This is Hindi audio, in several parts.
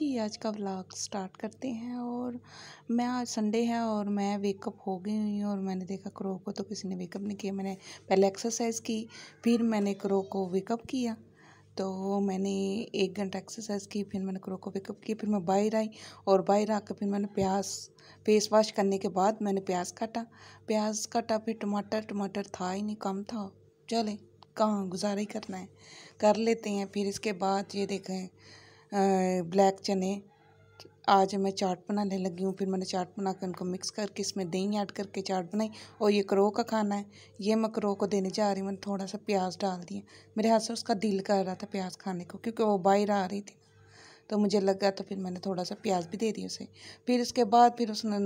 जी आज का व्लॉग स्टार्ट करते हैं और मैं आज संडे है और मैं वेकअप हो गई हुई और मैंने देखा क्रो को तो किसी ने वेकअप नहीं किया मैंने पहले एक्सरसाइज की फिर मैंने क्रो को वेकअप किया तो मैंने एक घंटा एक्सरसाइज की फिर मैंने क्रो को वेकअप किया फिर मैं बाहर आई और बाहर आकर फिर मैंने प्याज फेस वॉश करने के बाद मैंने प्याज काटा प्याज काटा फिर टमाटर टमाटर था ही नहीं कम था चले कहाँ गुजारा ही करना है कर लेते हैं फिर इसके बाद ये देखें ब्लैक चने आज मैं चाट बनाने लगी हूँ फिर मैंने चाट बना कर उनको मिक्स करके इसमें दही ऐड करके चाट बनाई और ये करो का खाना है ये मैं करो को देने जा रही हूँ मैंने थोड़ा सा प्याज डाल दिया मेरे हाथ से उसका दिल कर रहा था प्याज खाने को क्योंकि वो बाहर आ रही थी तो मुझे लगा तो फिर मैंने थोड़ा सा प्याज भी दे दी उसे फिर इसके बाद फिर उसने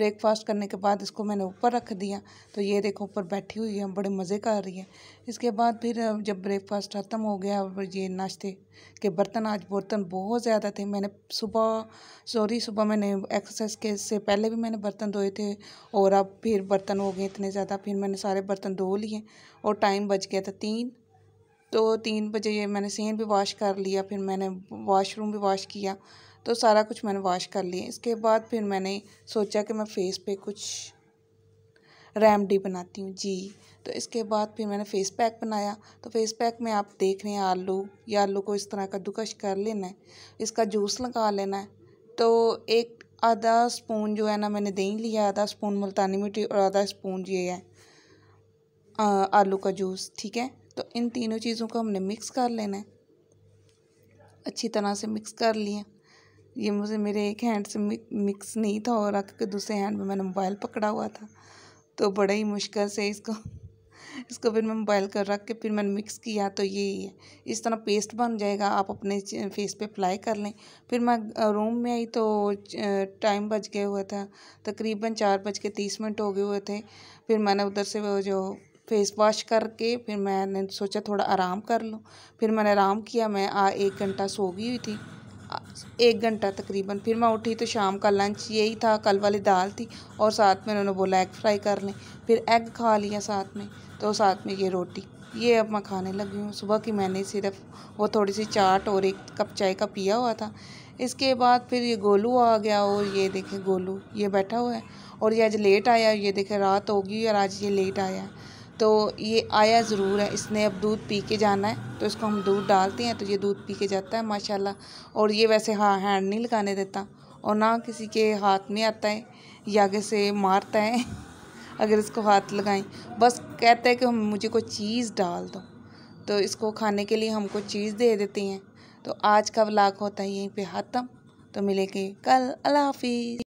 ब्रेकफास्ट करने के बाद इसको मैंने ऊपर रख दिया तो ये देखो ऊपर बैठी हुई है बड़े मज़े कर रही है इसके बाद फिर जब ब्रेकफास्ट ख़त्म हो गया और ये नाश्ते के बर्तन आज बर्तन बहुत ज़्यादा थे मैंने सुबह सॉरी सुबह मैंने एक्सरसाइज के से पहले भी मैंने बर्तन धोए थे और अब फिर बर्तन हो गए इतने ज़्यादा फिर मैंने सारे बर्तन धो लिए और टाइम बच गया था तीन तो तीन बजे ये मैंने सेन भी वॉश कर लिया फिर मैंने वॉशरूम भी वॉश किया तो सारा कुछ मैंने वॉश कर लिया इसके बाद फिर मैंने सोचा कि मैं फेस पे कुछ रेमडी बनाती हूँ जी तो इसके बाद फिर मैंने फेस पैक बनाया तो फेस पैक में आप देख रहे हैं आलू या आलू को इस तरह कद्दूकश कर लेना है इसका जूस लगा लेना है तो एक आधा स्पून जो है ना मैंने दही लिया आधा स्पून मुल्तानी मिट्टी और आधा स्पून ये है आ, आलू का जूस ठीक है तो इन तीनों चीज़ों को हमने मिक्स कर लेना है अच्छी तरह से मिक्स कर लिए ये मुझे मेरे एक हैंड से मिक्स नहीं था और रख के दूसरे हैंड में मैंने मोबाइल पकड़ा हुआ था तो बड़ा ही मुश्किल से इसको इसको फिर मैं मोबाइल कर रख के फिर मैंने मिक्स किया तो ही है इस तरह पेस्ट बन जाएगा आप अपने फेस पे अप्लाई कर लें फिर मैं रूम में आई तो टाइम बच गया हुआ था तकरीबन चार बज के तीस मिनट हो गए हुए थे फिर मैंने उधर से वो जो फेस वॉश करके फिर मैंने सोचा थोड़ा आराम कर लूँ फिर मैंने आराम किया मैं आ एक घंटा सो गई हुई थी एक घंटा तकरीबन फिर मैं उठी तो शाम का लंच यही था कल वाली दाल थी और साथ में उन्होंने बोला एग फ्राई कर लें फिर एग खा लिया साथ में तो साथ में ये रोटी ये अब मैं खाने लगी हूँ सुबह की मैंने सिर्फ वो थोड़ी सी चाट और एक कप चाय का पिया हुआ था इसके बाद फिर ये गोलू आ गया और ये देखे गोलू ये बैठा हुआ है और ये आज लेट आया ये देखे रात होगी और आज ये लेट आया तो ये आया ज़रूर है इसने अब दूध पी के जाना है तो इसको हम दूध डालते हैं तो ये दूध पी के जाता है माशाल्लाह और ये वैसे हाँ हैंड नहीं लगाने देता और ना किसी के हाथ में आता है या आगे से मारता है अगर इसको हाथ लगाएं बस कहता है कि मुझे कोई चीज़ डाल दो तो इसको खाने के लिए हमको चीज़ दे देती हैं तो आज का ब्लाग होता है यहीं पर ख़त्म तो मिलेंगे कल अल्लाह हाफिज़